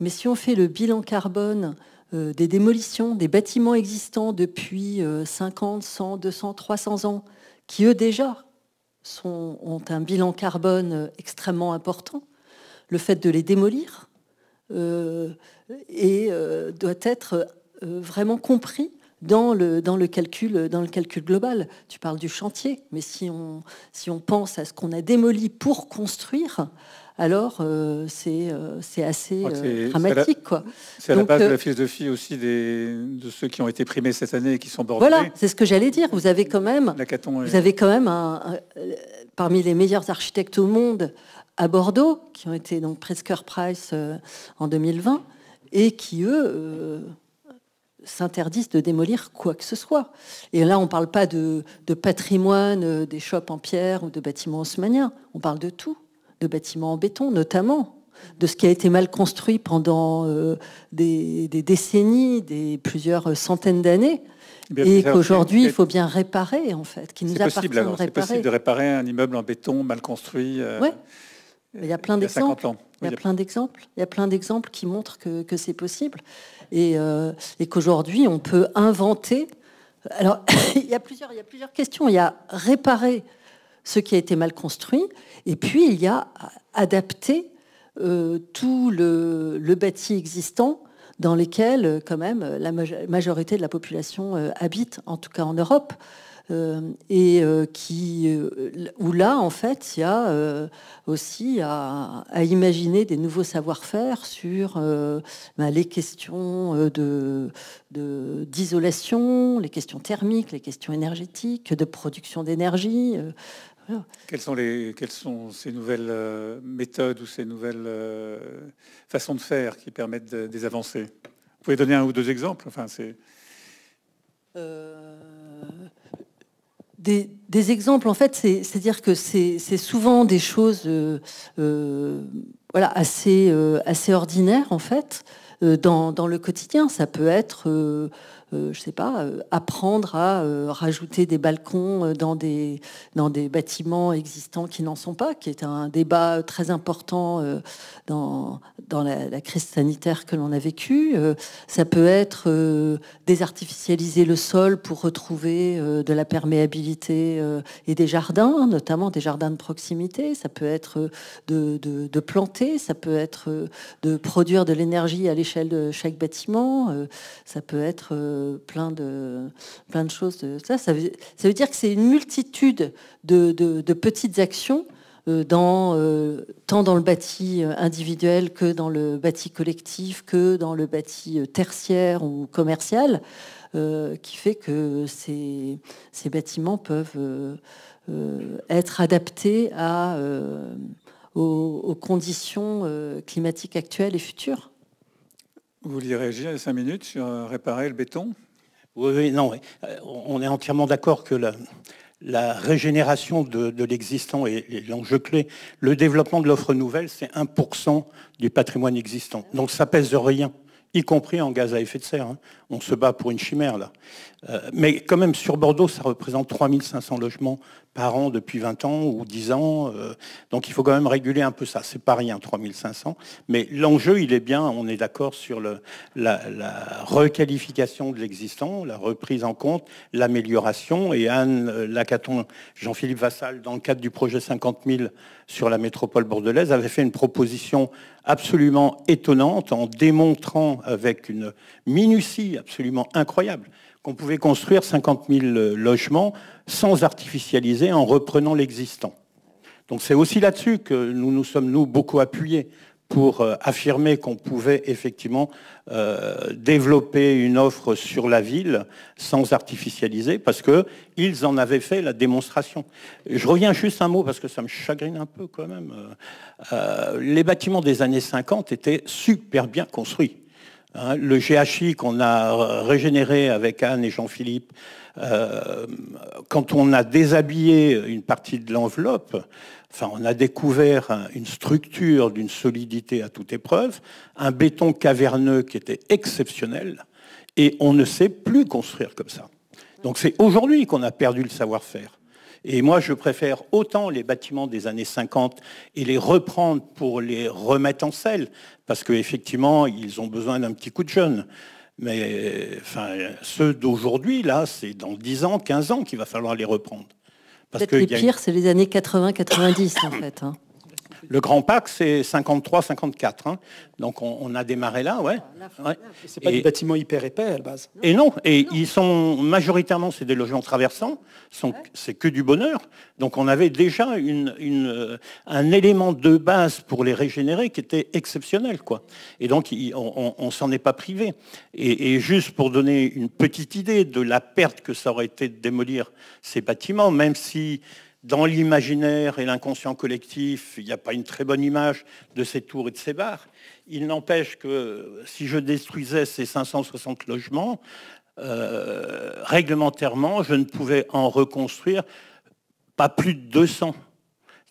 Mais si on fait le bilan carbone euh, des démolitions, des bâtiments existants depuis 50, 100, 200, 300 ans, qui eux déjà ont un bilan carbone euh, extrêmement important, le fait de les démolir euh, et doit être vraiment compris dans le, dans, le calcul, dans le calcul global. Tu parles du chantier, mais si on, si on pense à ce qu'on a démoli pour construire, alors euh, euh, c'est assez dramatique. Euh, c'est à, la base de la philosophie aussi de ceux qui ont été primés cette année et qui sont bordés. Voilà, c'est ce que j'allais dire. Vous avez quand même, vous avez quand même un, parmi les meilleurs architectes au monde à Bordeaux, qui ont été donc Pritzker Price en 2020, et qui, eux s'interdisent de démolir quoi que ce soit. Et là, on ne parle pas de, patrimoine, euh, des shops en pierre ou de bâtiments haussmanniens. On parle de tout, de bâtiments en béton notamment, de ce qui a été mal construit pendant euh, des, décennies, des plusieurs centaines d'années. Et qu'aujourd'hui, il faut bien réparer, en fait, qui nous C'est possible de réparer un immeuble en béton mal construit. Euh, il y a plein d'exemples. Il y a plein d'exemples. Il y a plein d'exemples qui montrent que, que c'est possible. Euh, et, qu'aujourd'hui on peut inventer. Alors, il, y a plusieurs, questions. Il y a réparer ce qui a été mal construit, et puis il y a adapter euh, tout le, bâti existant dans lequel, euh, quand même, la majorité de la population habite, en tout cas en Europe. Euh, et euh, qui, euh, où là, en fait, il y a aussi à, imaginer des nouveaux savoir-faire sur ben, les questions de, d'isolation, les questions thermiques, les questions énergétiques, de production d'énergie. Quelles, sont quelles sont ces nouvelles méthodes ou ces nouvelles façons de faire qui permettent des avancées Vous pouvez donner un ou deux exemples enfin, c'est des, exemples, en fait, c'est-à-dire que c'est souvent des choses euh, euh, voilà, assez, euh, assez ordinaires, en fait, dans, dans, le quotidien. Ça peut être, je sais pas, apprendre à rajouter des balcons dans des, dans des bâtiments existants qui n'en sont pas, qui est un débat très important dans, dans la, crise sanitaire que l'on a vécue. Euh, ça peut être euh, désartificialiser le sol pour retrouver euh, de la perméabilité et des jardins, notamment des jardins de proximité. Ça peut être de, planter, ça peut être de produire de l'énergie à l'échelle de chaque bâtiment. ça peut être plein, de, plein de choses. ça, ça, veut, dire que c'est une multitude de, de petites actions euh, dans, euh, tant dans le bâti euh, individuel que dans le bâti collectif, que dans le bâti tertiaire ou commercial, qui fait que ces, ces bâtiments peuvent être adaptés à, aux, conditions climatiques actuelles et futures. Vous vouliez réagir à cinq minutes sur réparer le béton oui, oui, non, on est entièrement d'accord que la, la régénération de, l'existant est, l'enjeu clé. Le développement de l'offre nouvelle, c'est 1% du patrimoine existant. Donc ça pèse de rien, y compris en gaz à effet de serre. Hein. On se bat pour une chimère là. Euh, mais quand même, sur Bordeaux, ça représente 3500 logements par an depuis 20 ans ou 10 ans. Euh, donc il faut quand même réguler un peu ça. C'est pas rien, 3500. Mais l'enjeu, il est bien, on est d'accord sur la, la, requalification de l'existant, la reprise en compte, l'amélioration. Et Anne euh, Lacaton, Jean-Philippe Vassal, dans le cadre du projet 50 000 sur la métropole bordelaise, avait fait une proposition absolument étonnante en démontrant avec une minutie absolument incroyable qu'on pouvait construire 50 000 euh, logements sans artificialiser en reprenant l'existant. Donc c'est aussi là-dessus que nous nous sommes, nous, beaucoup appuyés pour euh, affirmer qu'on pouvait effectivement euh, développer une offre sur la ville sans artificialiser, parce qu'ils en avaient fait la démonstration. Je reviens juste un mot, parce que ça me chagrine un peu quand même. les bâtiments des années 50 étaient super bien construits. Hein, le GHI qu'on a régénéré avec Anne et Jean-Philippe, euh, quand on a déshabillé une partie de l'enveloppe, on a découvert une structure d'une solidité à toute épreuve, un béton caverneux qui était exceptionnel, et on ne sait plus construire comme ça. Donc c'est aujourd'hui qu'on a perdu le savoir-faire. Et moi, je préfère autant les bâtiments des années 50 et les reprendre pour les remettre en selle, parce qu'effectivement, ils ont besoin d'un petit coup de jeune. Mais ceux d'aujourd'hui, là, c'est dans 10 ans, 15 ans qu'il va falloir les reprendre. Parce que les c'est les années 80-90, en fait. Hein. Le Grand Pac, c'est 53-54. Hein. Donc on, on, a démarré là, ouais. Ah, ouais. C'est pas des bâtiments hyper épais à la base. Et non, et ils sont majoritairement, c'est des logements traversants, c'est que du bonheur. Donc on avait déjà une, euh, un élément de base pour les régénérer qui était exceptionnel, quoi. Et donc on, on, s'en est pas privé. Et, et juste pour donner une petite idée de la perte que ça aurait été de démolir ces bâtiments, même si dans l'imaginaire et l'inconscient collectif, il n'y a pas une très bonne image de ces tours et de ces bars. Il n'empêche que si je détruisais ces 560 logements, euh, réglementairement, je ne pouvais en reconstruire pas plus de 200.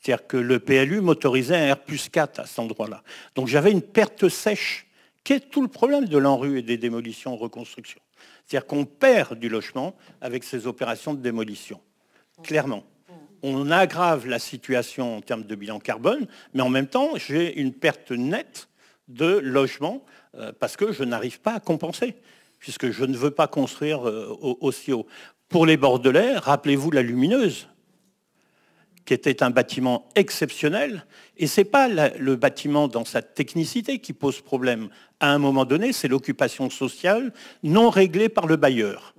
C'est-à-dire que le PLU m'autorisait un R 4 à cet endroit-là. Donc j'avais une perte sèche, qui est tout le problème de l'enrue et des démolitions reconstruction. cest C'est-à-dire qu'on perd du logement avec ces opérations de démolition, clairement on aggrave la situation en termes de bilan carbone, mais en même temps, j'ai une perte nette de logement euh, parce que je n'arrive pas à compenser, puisque je ne veux pas construire euh, aussi haut. Pour les Bordelais, rappelez-vous la lumineuse qui était un bâtiment exceptionnel. Et ce n'est pas le bâtiment dans sa technicité qui pose problème. À un moment donné, c'est l'occupation sociale non réglée par le bailleur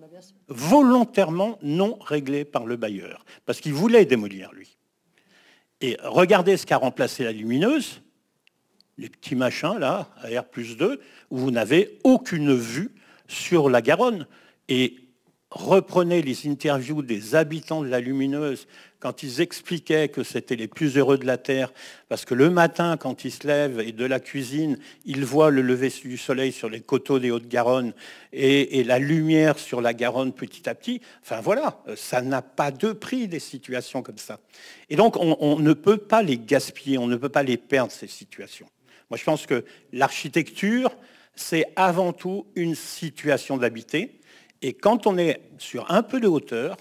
volontairement non réglé par le bailleur, parce qu'il voulait démolir lui. Et regardez ce qu'a remplacé la lumineuse, les petits machins là, à R2, où vous n'avez aucune vue sur la Garonne. Et reprenez les interviews des habitants de la lumineuse quand ils expliquaient que c'était les plus heureux de la Terre, parce que le matin, quand ils se lèvent et de la cuisine, ils voient le lever du soleil sur les coteaux des hautes de garonne et, la lumière sur la Garonne petit à petit, enfin voilà, euh, ça n'a pas de prix des situations comme ça. Et donc on, on ne peut pas les gaspiller, on ne peut pas les perdre, ces situations. Moi je pense que l'architecture, c'est avant tout une situation d'habiter. Et quand on est sur un peu de hauteur,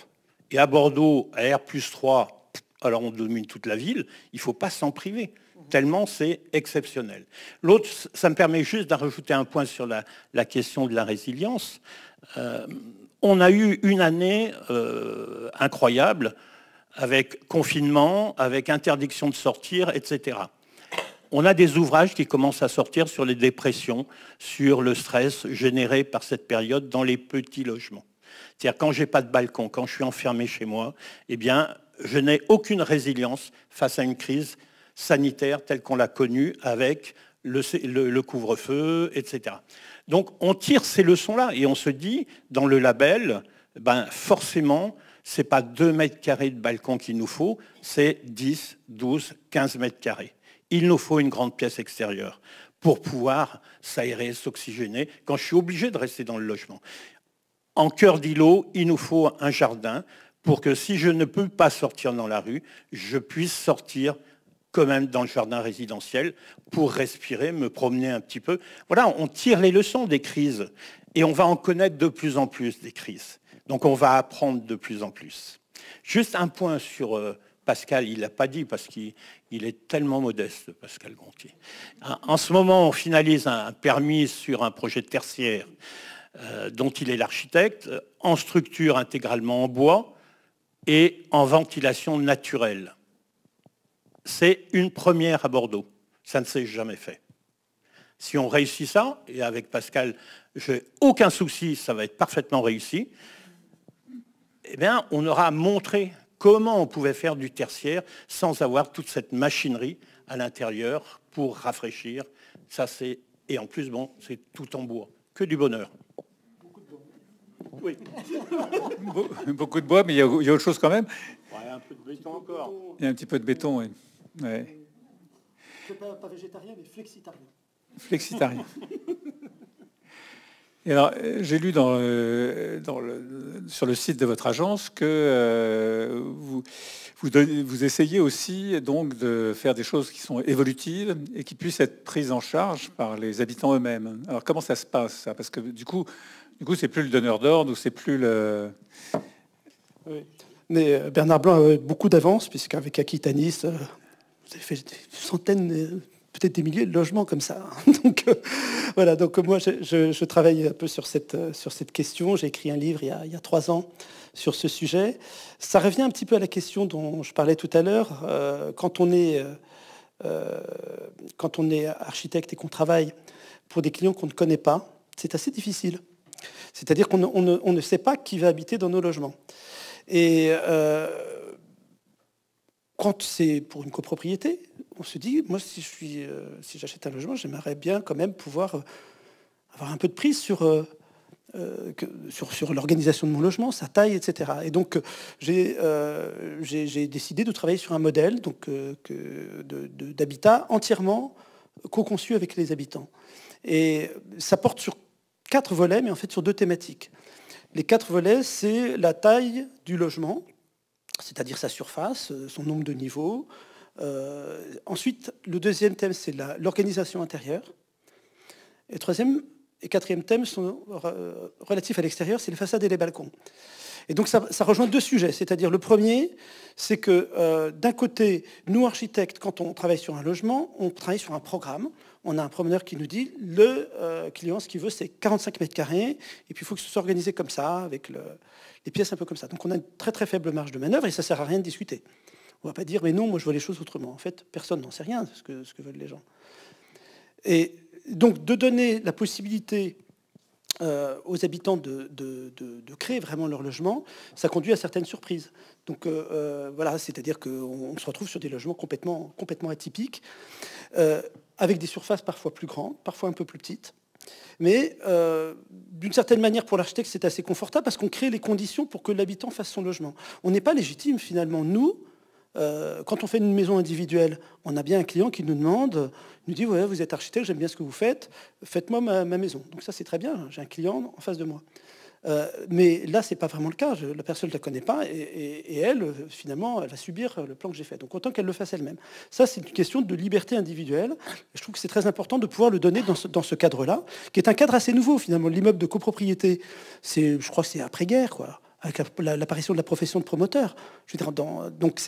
et à Bordeaux, à R 3, alors on domine toute la ville, il ne faut pas s'en priver tellement c'est exceptionnel. L'autre, ça me permet juste d'en rajouter un point sur la, question de la résilience. Euh, on a eu une année euh, incroyable avec confinement, avec interdiction de sortir, etc. On a des ouvrages qui commencent à sortir sur les dépressions, sur le stress généré par cette période dans les petits logements. C'est-à-dire quand j'ai pas de balcon, quand je suis enfermé chez moi, eh bien, je n'ai aucune résilience face à une crise sanitaire telle qu'on l'a connue avec le, couvre-feu, etc. Donc on tire ces leçons-là et on se dit, dans le label, ben, forcément, ce n'est pas 2 mètres carrés de balcon qu'il nous faut, c'est 10, 12, 15 mètres carrés. Il nous faut une grande pièce extérieure pour pouvoir s'aérer, s'oxygéner, quand je suis obligé de rester dans le logement en cœur d'îlot, il nous faut un jardin pour que si je ne peux pas sortir dans la rue, je puisse sortir quand même dans le jardin résidentiel pour respirer, me promener un petit peu. Voilà, on tire les leçons des crises et on va en connaître de plus en plus des crises. Donc on va apprendre de plus en plus. Juste un point sur euh, Pascal, il l'a pas dit parce qu'il est tellement modeste, Pascal Gontier. En ce moment, on finalise un permis sur un projet tertiaire euh, dont il est l'architecte, euh, en structure intégralement en bois et en ventilation naturelle. C'est une première à Bordeaux. Ça ne s'est jamais fait. Si on réussit ça, et avec Pascal, je n'ai aucun souci, ça va être parfaitement réussi, eh bien, on aura montré comment on pouvait faire du tertiaire sans avoir toute cette machinerie à l'intérieur pour rafraîchir. Et en plus, bon, c'est tout en bois. Que du bonheur beaucoup de bois, mais il y, a, autre chose quand même. a un peu de béton encore. Il y a un petit peu de béton, oui. Pas, végétarien, mais flexitarien. Flexitarien. Et alors, euh, j'ai lu euh, sur le site de votre agence que euh, vous, essayez aussi donc de faire des choses qui sont évolutives et qui puissent être prises en charge par les habitants eux-mêmes. Alors, comment ça se passe Parce que du coup, du coup, c'est plus le donneur d'ordre, ou c'est plus le. Mais euh, Bernard Blanc avait beaucoup d'avance, puisqu'avec Aquitanis, vous avez fait des centaines, euh, peut-être des milliers de logements comme ça. donc euh, voilà, donc moi je, travaille un peu sur cette, question. J'ai écrit un livre il y, a, trois ans sur ce sujet. Ça revient un petit peu à la question dont je parlais tout à l'heure. quand on est architecte et qu'on travaille pour des clients qu'on ne connaît pas, c'est assez difficile. C'est-à-dire qu'on ne, sait pas qui va habiter dans nos logements. Et euh, quand c'est pour une copropriété, on se dit, moi, si, euh, j'achète un logement, j'aimerais bien quand même pouvoir euh, avoir un peu de prise sur, l'organisation de mon logement, sa taille, etc. Et donc, j'ai, décidé de travailler sur un modèle donc, d'habitat entièrement co-conçu avec les habitants. Et ça porte sur quatre volets, mais en fait sur deux thématiques. Les quatre volets, c'est la taille du logement, c'est-à-dire sa surface, euh, son nombre de niveaux. Euh, ensuite, le deuxième thème, c'est l'organisation intérieure. Et troisième et quatrième thème sont relatifs à l'extérieur, c'est les façades et les balcons. Et donc ça, rejoint deux sujets, c'est-à-dire le premier, c'est que euh, d'un côté, nous architectes, quand on travaille sur un logement, on travaille sur un programme, on a un promeneur qui nous dit le euh, client, ce qu'il veut, c'est 45 mètres carrés, et puis il faut que ce soit organisé comme ça, avec les pièces un peu comme ça. Donc on a une très très faible marge de manœuvre et ça ne sert à rien de discuter. On va pas dire mais non, moi je vois les choses autrement. En fait, personne n'en sait rien ce que, veulent les gens. Et donc de donner la possibilité euh, aux habitants de, créer vraiment leur logement, ça conduit à certaines surprises. Donc euh, voilà, c'est-à-dire qu'on se retrouve sur des logements complètement, complètement atypiques avec des surfaces parfois plus grandes, parfois un peu plus petites. Mais euh, d'une certaine manière, pour l'architecte, c'est assez confortable parce qu'on crée les conditions pour que l'habitant fasse son logement. On n'est pas légitime finalement, nous, euh, quand on fait une maison individuelle, on a bien un client qui nous demande, nous dit, vous êtes architecte, j'aime bien ce que vous faites, faites-moi ma maison. Donc ça, c'est très bien, j'ai un client en face de moi. Euh, mais là, ce n'est pas vraiment le cas. la personne ne la connaît pas et, elle, euh, finalement, elle va subir euh, le plan que j'ai fait. Donc autant qu'elle le fasse elle-même. Ça, c'est une question de liberté individuelle. Je trouve que c'est très important de pouvoir le donner dans ce, cadre-là, qui est un cadre assez nouveau finalement. L'immeuble de copropriété, je crois, que c'est après-guerre, quoi avec l'apparition de la profession de promoteur. donc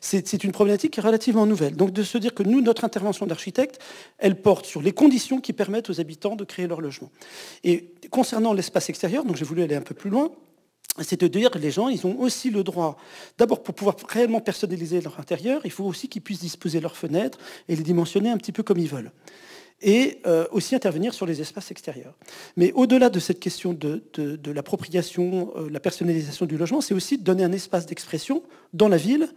c'est une problématique qui est relativement nouvelle. Donc de se dire que nous, notre intervention d'architecte, elle porte sur les conditions qui permettent aux habitants de créer leur logement. Et concernant l'espace extérieur, donc j'ai voulu aller un peu plus loin, c'est de dire que les gens, ils ont aussi le droit, d'abord pour pouvoir réellement personnaliser leur intérieur, il faut aussi qu'ils puissent disposer leurs fenêtres et les dimensionner un petit peu comme ils veulent et euh, aussi intervenir sur les espaces extérieurs. Mais au-delà de cette question de, de, de l'appropriation, euh, la personnalisation du logement, c'est aussi de donner un espace d'expression dans la ville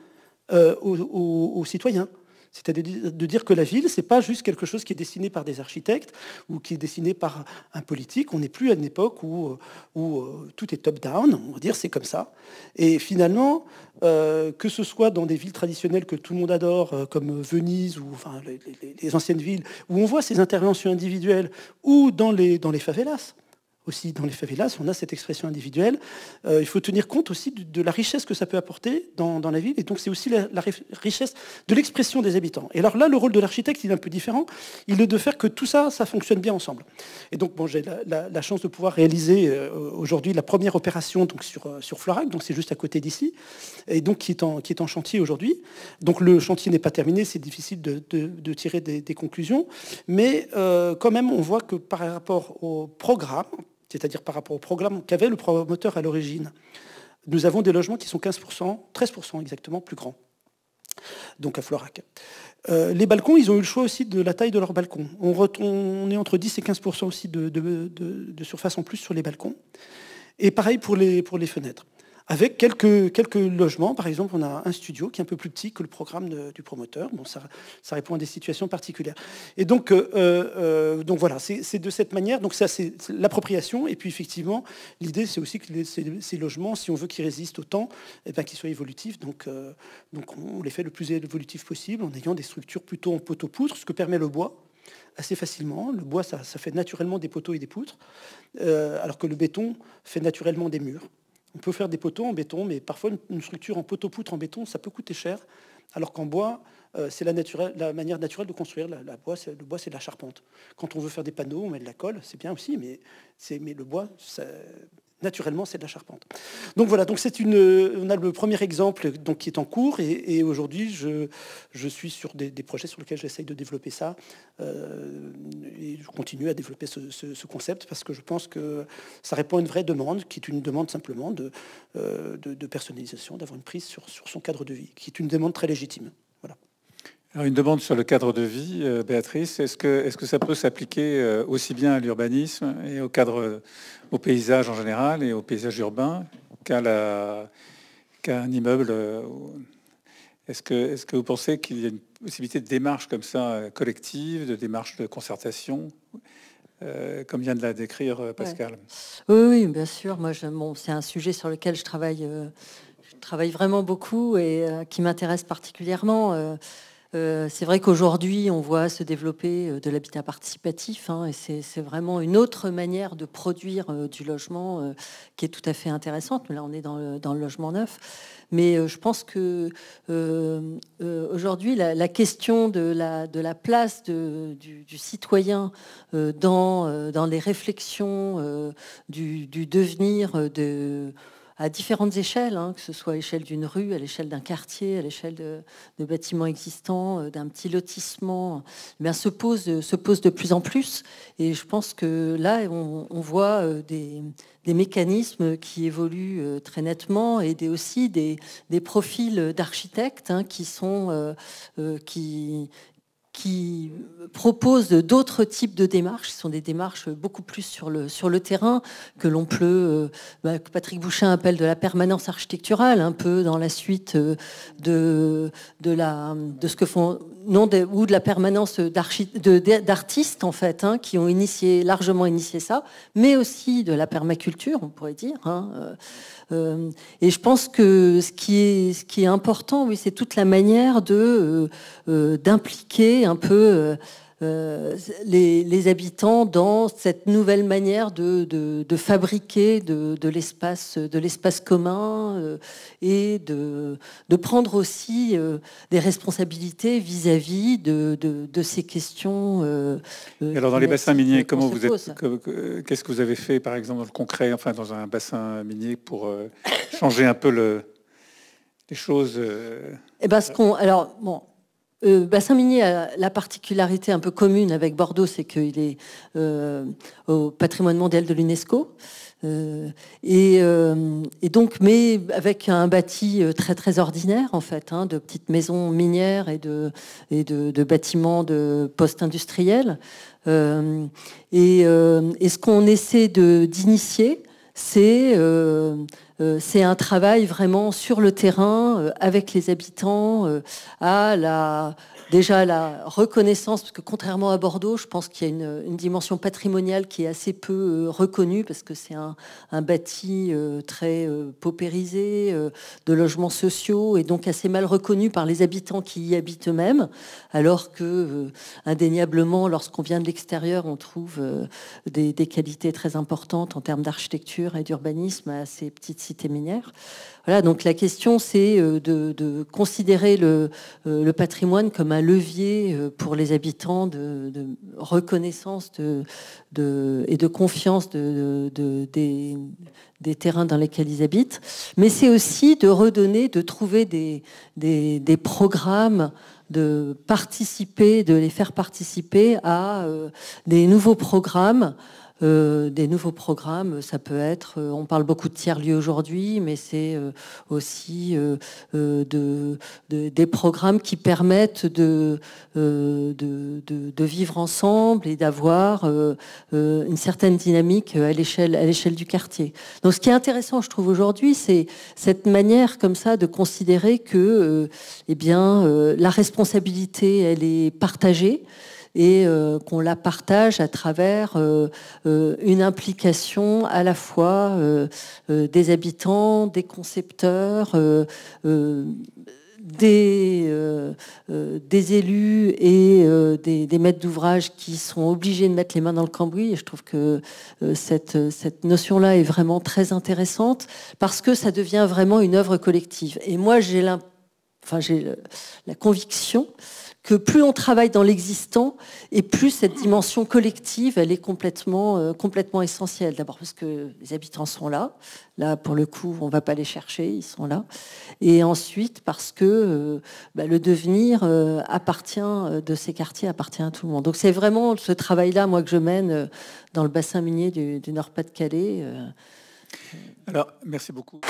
euh, aux, citoyens. C'est-à-dire de dire que la ville, ce n'est pas juste quelque chose qui est dessiné par des architectes ou qui est dessiné par un politique. On n'est plus à une époque où, euh, tout est top-down. On va dire c'est comme ça. Et finalement, euh, que ce soit dans des villes traditionnelles que tout le monde adore, euh, comme Venise ou les, anciennes villes, où on voit ces interventions individuelles, ou dans dans les favelas aussi dans les favelas, on a cette expression individuelle. Euh, il faut tenir compte aussi de, la richesse que ça peut apporter dans, la ville, et donc c'est aussi la, richesse de l'expression des habitants. Et alors là, le rôle de l'architecte, il est un peu différent. Il est de faire que tout ça, ça fonctionne bien ensemble. Et donc, bon, j'ai la, chance de pouvoir réaliser euh, aujourd'hui la première opération donc, euh, sur, Florac, donc c'est juste à côté d'ici, et donc qui est en, chantier aujourd'hui. Donc le chantier n'est pas terminé, c'est difficile de, tirer des conclusions, mais quand même, on voit que par rapport au programme, c'est-à-dire par rapport au programme qu'avait le promoteur à l'origine. Nous avons des logements qui sont 15%, 13% exactement plus grands, donc à Florac. Euh, les balcons, ils ont eu le choix aussi de la taille de leurs balcons. On, est entre 10 et 15% aussi de, de, surface en plus sur les balcons. Et pareil pour les, pour les fenêtres avec quelques, quelques logements. Par exemple, on a un studio qui est un peu plus petit que le programme du promoteur. Bon, ça, répond à des situations particulières. Et donc, euh, euh, donc voilà, c'est de cette manière. Donc ça, c'est l'appropriation. Et puis effectivement, l'idée, c'est aussi que ces, logements, si on veut qu'ils résistent au temps, eh ben, qu'ils soient évolutifs. Donc, euh, donc on les fait le plus évolutifs possible en ayant des structures plutôt en poteaux-poutres, ce que permet le bois assez facilement. Le bois, ça, fait naturellement des poteaux et des poutres, alors que le béton fait naturellement des murs. On peut faire des poteaux en béton, mais parfois une structure en poteau-poutre en béton, ça peut coûter cher, alors qu'en bois, euh, c'est la, manière naturelle de construire. La, bois, le bois, c'est de la charpente. Quand on veut faire des panneaux, on met de la colle, c'est bien aussi, mais, mais le bois, ça, naturellement, c'est de la charpente. Donc voilà, donc c'est une, euh, on a le premier exemple donc, qui est en cours et, aujourd'hui, je, je, suis sur des, projets sur lesquels j'essaye de développer ça euh, et je continue à développer ce, concept parce que je pense que ça répond à une vraie demande qui est une demande simplement de, euh, de, personnalisation, d'avoir une prise sur son cadre de vie, qui est une demande très légitime une demande sur le cadre de vie, euh, Béatrice. Est-ce que, est que, ça peut s'appliquer euh, aussi bien à l'urbanisme et au cadre, au paysage en général et au paysage urbain qu'à un immeuble euh, Est-ce que, est que, vous pensez qu'il y a une possibilité de démarche comme ça, collective, de démarche de concertation comme vient de la décrire Pascal. Oui, bien sûr. c'est un sujet sur lequel je travaille vraiment beaucoup et qui m'intéresse particulièrement. Euh, c'est vrai qu'aujourd'hui, on voit se développer euh, de l'habitat participatif, hein, et c'est vraiment une autre manière de produire euh, du logement qui est tout à fait intéressante. mais Là, on est dans le, logement neuf. Mais je pense que aujourd'hui, la, question de la, place du, citoyen dans, les réflexions du, du, devenir de à différentes échelles, hein, que ce soit à l'échelle d'une rue, à l'échelle d'un quartier, à l'échelle de, bâtiments existants, euh, d'un petit lotissement, eh se, pose, euh, se pose de plus en plus. Et je pense que là, on, voit euh, des, mécanismes qui évoluent très nettement et des, aussi des, profils d'architectes hein, qui sont... qui, qui propose d'autres types de démarches, qui sont des démarches beaucoup plus sur le, sur le terrain, que l'on peut, euh, bah, que Patrick Bouchin appelle de la permanence architecturale, un peu dans la suite euh, de, de, la, de ce que font, non, ou de la permanence d'artistes, en fait, hein, qui ont largement initié ça, mais aussi de la permaculture, on pourrait dire. Hein, euh, et je pense que ce qui est, ce qui est important, oui, c'est toute la manière d'impliquer un peu euh, euh, les, habitants dans cette nouvelle manière de, de, de fabriquer de, l'espace commun euh, et de, prendre aussi des responsabilités vis-à-vis de, ces questions. alors dans les bassins miniers, comment vous Qu'est-ce que vous avez fait, par exemple, dans le concret, enfin dans un bassin minier, pour changer un peu le, les choses eh ben, alors bon, euh, Bassin Minier a la particularité un peu commune avec Bordeaux, c'est qu'il est, euh, au patrimoine mondial de l'UNESCO. Euh, euh, et, donc, mais avec un bâti très très ordinaire en fait, hein, de petites maisons minières et de, et de, bâtiments de postes industriels. Et, et, ce qu'on essaie d'initier, euh, euh, c'est un travail vraiment sur le terrain euh, avec les habitants à la, déjà la reconnaissance, parce que contrairement à Bordeaux, je pense qu'il y a une, dimension patrimoniale qui est assez peu euh, reconnue, parce que c'est un, bâti euh, très euh, paupérisé, de logements sociaux, et donc assez mal reconnu par les habitants qui y habitent eux-mêmes, alors que indéniablement, lorsqu'on vient de l'extérieur, on trouve des, qualités très importantes en termes d'architecture et d'urbanisme à ces petites cités minières donc la question, c'est euh, de, considérer euh, le, patrimoine comme un levier euh, pour les habitants de, reconnaissance et de confiance des, terrains dans lesquels ils habitent. Mais c'est aussi de redonner, de trouver des, programmes de participer, de les faire participer à des nouveaux programmes euh, des nouveaux programmes. Ça peut être, euh, on parle beaucoup de tiers-lieux aujourd'hui, mais c'est euh, aussi des programmes qui permettent de, de, vivre ensemble et d'avoir une certaine dynamique à l'échelle, à l'échelle du quartier. Donc ce qui est intéressant, je trouve, aujourd'hui, c'est cette manière comme ça de considérer que eh bien, la responsabilité, elle est partagée et euh, qu'on la partage à travers euh, euh, une implication à la fois des habitants, des concepteurs, des, élus et des, maîtres d'ouvrage qui sont obligés de mettre les mains dans le cambouis. Et je trouve que cette, notion-là est vraiment très intéressante parce que ça devient vraiment une œuvre collective. Et moi, j'ai la conviction plus on travaille dans l'existant et plus cette dimension collective, elle est complètement, euh, complètement essentielle. D'abord parce que les habitants sont là. Là, pour le coup, on ne va pas les chercher, ils sont là. Et ensuite parce que euh, bah, le devenir euh, appartient de ces quartiers, appartient à tout le monde. Donc c'est vraiment ce travail-là, moi, que je mène dans le bassin minier du Nord-Pas-de-Calais. Alors, merci beaucoup.